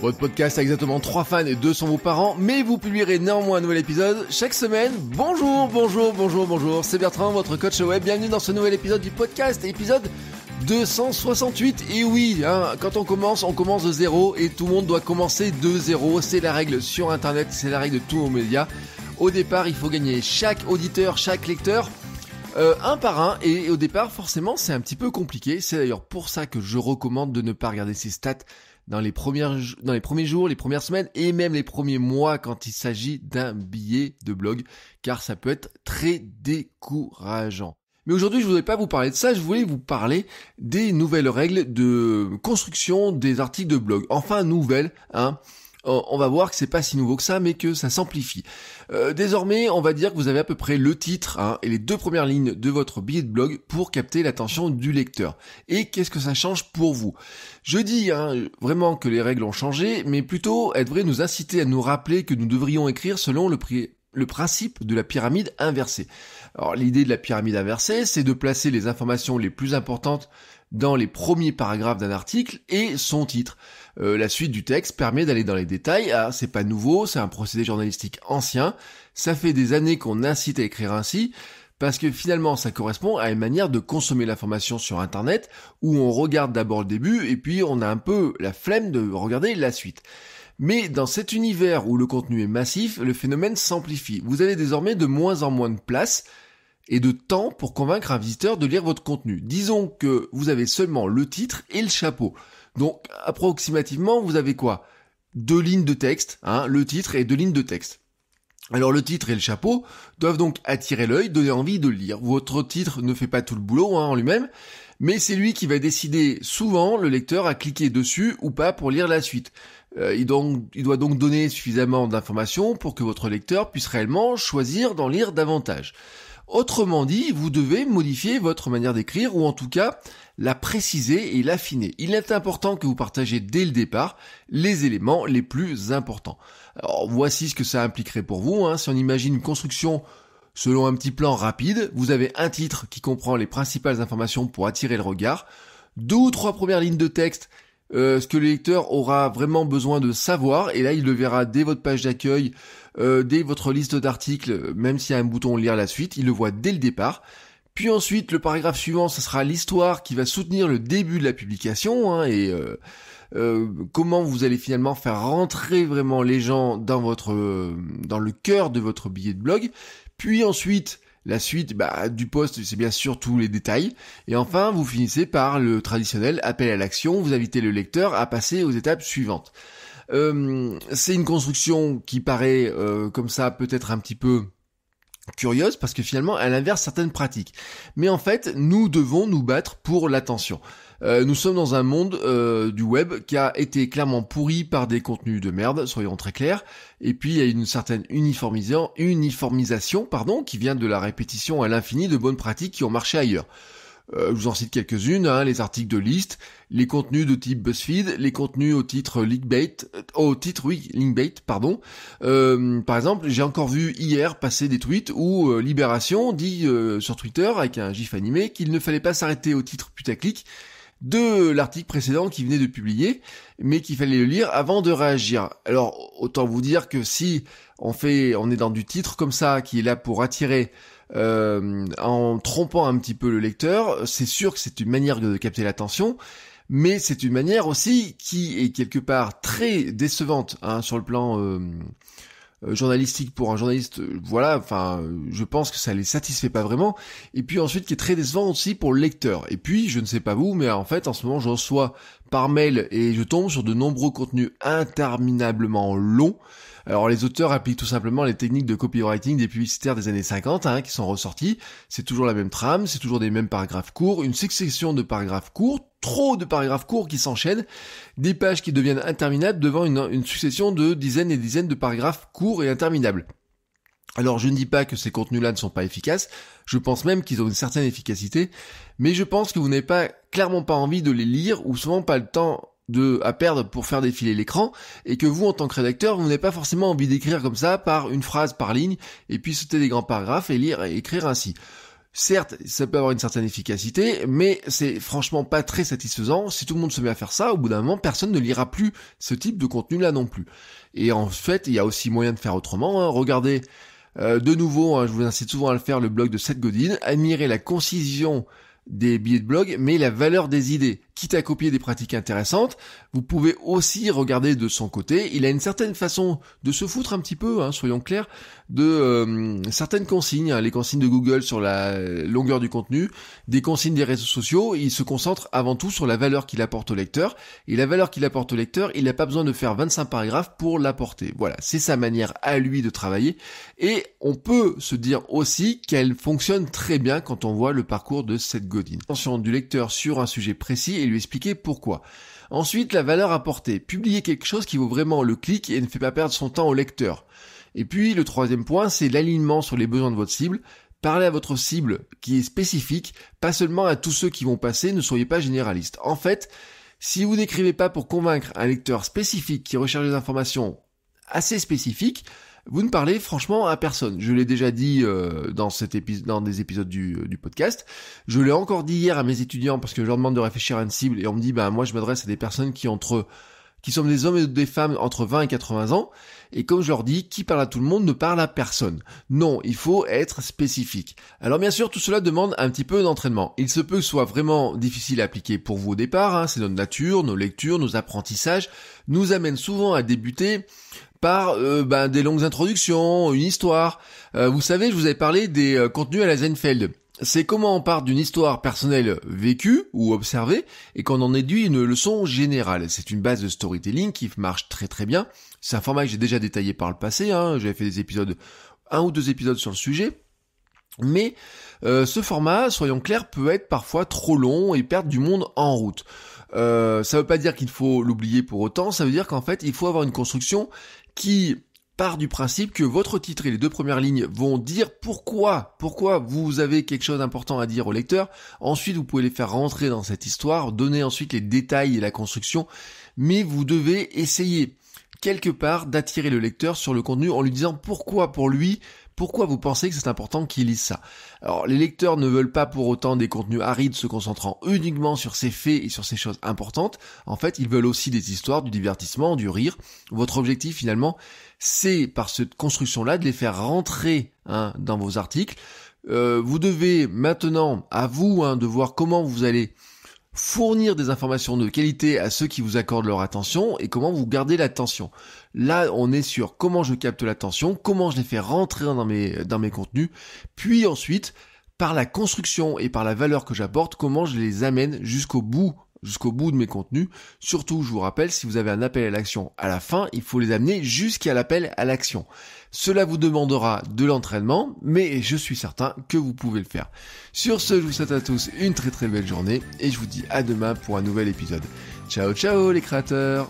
Votre podcast a exactement 3 fans et 2 sont vos parents, mais vous publierez néanmoins un nouvel épisode chaque semaine. Bonjour, bonjour, bonjour, bonjour, c'est Bertrand, votre coach web, bienvenue dans ce nouvel épisode du podcast, épisode 268. Et oui, hein, quand on commence, on commence de zéro et tout le monde doit commencer de zéro. C'est la règle sur Internet, c'est la règle de tous nos médias. Au départ, il faut gagner chaque auditeur, chaque lecteur euh, un par un. Et au départ, forcément, c'est un petit peu compliqué. C'est d'ailleurs pour ça que je recommande de ne pas regarder ses stats dans les, premières, dans les premiers jours, les premières semaines et même les premiers mois quand il s'agit d'un billet de blog, car ça peut être très décourageant. Mais aujourd'hui, je ne voulais pas vous parler de ça, je voulais vous parler des nouvelles règles de construction des articles de blog. Enfin, nouvelles, hein. Euh, on va voir que c'est pas si nouveau que ça, mais que ça s'amplifie. Euh, désormais, on va dire que vous avez à peu près le titre hein, et les deux premières lignes de votre billet de blog pour capter l'attention du lecteur. Et qu'est-ce que ça change pour vous Je dis hein, vraiment que les règles ont changé, mais plutôt elles devraient nous inciter à nous rappeler que nous devrions écrire selon le le principe de la pyramide inversée. Alors l'idée de la pyramide inversée, c'est de placer les informations les plus importantes dans les premiers paragraphes d'un article et son titre. Euh, la suite du texte permet d'aller dans les détails. Ah, c'est pas nouveau, c'est un procédé journalistique ancien. Ça fait des années qu'on incite à écrire ainsi parce que finalement ça correspond à une manière de consommer l'information sur internet où on regarde d'abord le début et puis on a un peu la flemme de regarder la suite. Mais dans cet univers où le contenu est massif, le phénomène s'amplifie. Vous avez désormais de moins en moins de place et de temps pour convaincre un visiteur de lire votre contenu. Disons que vous avez seulement le titre et le chapeau. Donc approximativement, vous avez quoi Deux lignes de texte, hein, le titre et deux lignes de texte. Alors le titre et le chapeau doivent donc attirer l'œil, donner envie de lire. Votre titre ne fait pas tout le boulot hein, en lui-même, mais c'est lui qui va décider souvent le lecteur à cliquer dessus ou pas pour lire la suite. Euh, donc, il doit donc donner suffisamment d'informations pour que votre lecteur puisse réellement choisir d'en lire davantage. Autrement dit, vous devez modifier votre manière d'écrire ou en tout cas la préciser et l'affiner. Il est important que vous partagez dès le départ les éléments les plus importants. Alors voici ce que ça impliquerait pour vous. Hein. Si on imagine une construction selon un petit plan rapide, vous avez un titre qui comprend les principales informations pour attirer le regard, deux ou trois premières lignes de texte euh, ce que le lecteur aura vraiment besoin de savoir, et là il le verra dès votre page d'accueil euh, dès votre liste d'articles, même s'il y a un bouton lire la suite, il le voit dès le départ. Puis ensuite, le paragraphe suivant, ce sera l'histoire qui va soutenir le début de la publication hein, et euh, euh, comment vous allez finalement faire rentrer vraiment les gens dans votre dans le cœur de votre billet de blog. Puis ensuite, la suite bah, du poste, c'est bien sûr tous les détails. Et enfin, vous finissez par le traditionnel appel à l'action. Vous invitez le lecteur à passer aux étapes suivantes. Euh, c'est une construction qui paraît euh, comme ça peut-être un petit peu curieuse parce que finalement elle inverse certaines pratiques. Mais en fait, nous devons nous battre pour l'attention. Euh, nous sommes dans un monde du web qui a été clairement pourri par des contenus de merde, soyons très clairs. Et puis il y a une certaine uniformisation, uniformisation pardon, qui vient de la répétition à l'infini de bonnes pratiques qui ont marché ailleurs. Euh, je vous en cite quelques-unes, hein, les articles de liste, les contenus de type BuzzFeed, les contenus au titre Linkbait, euh, au titre oui, Linkbait, pardon. Euh, par exemple, j'ai encore vu hier passer des tweets où Libération dit sur Twitter avec un gif animé qu'il ne fallait pas s'arrêter au titre putaclic de l'article précédent qui venait de publier, mais qu'il fallait le lire avant de réagir. Alors autant vous dire que si on fait, on est dans du titre comme ça qui est là pour attirer euh, en trompant un petit peu le lecteur. C'est sûr que c'est une manière de capter l'attention, mais c'est une manière aussi qui est quelque part très décevante hein, sur le plan euh, euh, journalistique pour un journaliste, euh, voilà, enfin, euh, je pense que ça les satisfait pas vraiment. Et puis ensuite, qui est très décevant aussi pour le lecteur. Et puis, je ne sais pas vous, mais en fait, en ce moment, j'en sois par mail et je tombe sur de nombreux contenus interminablement longs. Alors les auteurs appliquent tout simplement les techniques de copywriting des publicitaires des années 50 hein, qui sont ressorties. C'est toujours la même trame, c'est toujours des mêmes paragraphes courts, une succession de paragraphes courts, trop de paragraphes courts qui s'enchaînent, des pages qui deviennent interminables devant une, succession de dizaines et dizaines de paragraphes courts et interminables. Alors je ne dis pas que ces contenus-là ne sont pas efficaces, je pense même qu'ils ont une certaine efficacité, mais je pense que vous n'avez pas clairement pas envie de les lire ou souvent pas le temps de, à perdre pour faire défiler l'écran et que vous en tant que rédacteur vous n'avez pas forcément envie d'écrire comme ça par une phrase par ligne et puis sauter des grands paragraphes et lire et écrire ainsi. Certes, ça peut avoir une certaine efficacité, mais c'est franchement pas très satisfaisant. Si tout le monde se met à faire ça, au bout d'un moment, personne ne lira plus ce type de contenu-là non plus. Et en fait, il y a aussi moyen de faire autrement. Hein. Regardez, euh, de nouveau, hein, je vous incite souvent à le faire, le blog de Seth Godin. Admirez la concision des billets de blog, mais la valeur des idées quitte à copier des pratiques intéressantes, vous pouvez aussi regarder de son côté. Il a une certaine façon de se foutre un petit peu, hein, soyons clairs, de euh, certaines consignes, hein, les consignes de Google sur la longueur du contenu, des consignes des réseaux sociaux. Il se concentre avant tout sur la valeur qu'il apporte au lecteur. Et la valeur qu'il apporte au lecteur, il n'a pas besoin de faire 25 paragraphes pour l'apporter. Voilà, c'est sa manière à lui de travailler. Et on peut se dire aussi qu'elle fonctionne très bien quand on voit le parcours de cette Godin. Attention du lecteur sur un sujet précis lui expliquer pourquoi. Ensuite, la valeur apportée. Publier quelque chose qui vaut vraiment le clic et ne fait pas perdre son temps au lecteur. Et puis, le troisième point, c'est l'alignement sur les besoins de votre cible. Parlez à votre cible qui est spécifique, pas seulement à tous ceux qui vont passer, ne soyez pas généraliste. En fait, si vous n'écrivez pas pour convaincre un lecteur spécifique qui recherche des informations assez spécifiques, vous ne parlez franchement à personne. Je l'ai déjà dit euh, dans cet épisode, dans des épisodes euh, du, podcast. Je l'ai encore dit hier à mes étudiants parce que je leur demande de réfléchir à une cible et on me dit bah moi je m'adresse à des personnes qui entre qui sont des hommes et des femmes entre 20 et 80 ans. Et comme je leur dis, qui parle à tout le monde ne parle à personne. Non, il faut être spécifique. Alors bien sûr, tout cela demande un petit peu d'entraînement. Il se peut que ce soit vraiment difficile à appliquer pour vous au départ. Hein. C'est notre nature, nos lectures, nos apprentissages nous amènent souvent à débuter par euh, ben, des longues introductions, une histoire. Euh, vous savez, je vous avais parlé des euh, contenus à la Zenfeld. C'est comment on part d'une histoire personnelle vécue ou observée et qu'on en déduit une leçon générale. C'est une base de storytelling qui marche très très bien. C'est un format que j'ai déjà détaillé par le passé. Hein. J'avais fait des épisodes, un ou deux épisodes sur le sujet. Mais euh, ce format, soyons clairs, peut être parfois trop long et perdre du monde en route. Euh, ça ne veut pas dire qu'il faut l'oublier pour autant, ça veut dire qu'en fait il faut avoir une construction qui part du principe que votre titre et les deux premières lignes vont dire pourquoi, pourquoi vous avez quelque chose d'important à dire au lecteur. Ensuite, vous pouvez les faire rentrer dans cette histoire, donner ensuite les détails et la construction, mais vous devez essayer quelque part d'attirer le lecteur sur le contenu en lui disant pourquoi pour lui, pourquoi vous pensez que c'est important qu'il lise ça Alors les lecteurs ne veulent pas pour autant des contenus arides se concentrant uniquement sur ces faits et sur ces choses importantes. En fait, ils veulent aussi des histoires, du divertissement, du rire. Votre objectif finalement, c'est par cette construction-là de les faire rentrer hein, dans vos articles. Euh, vous devez maintenant, à vous, hein, de voir comment vous allez fournir des informations de qualité à ceux qui vous accordent leur attention et comment vous gardez l'attention. Là, on est sur comment je capte l'attention, comment je les fais rentrer dans mes, dans mes contenus, puis ensuite, par la construction et par la valeur que j'apporte, comment je les amène jusqu'au bout jusqu'au bout de mes contenus. Surtout, je vous rappelle, si vous avez un appel à l'action à la fin, il faut les amener jusqu'à l'appel à l'action. Cela vous demandera de l'entraînement, mais je suis certain que vous pouvez le faire. Sur ce, je vous souhaite à tous une très très belle journée et je vous dis à demain pour un nouvel épisode. Ciao ciao les créateurs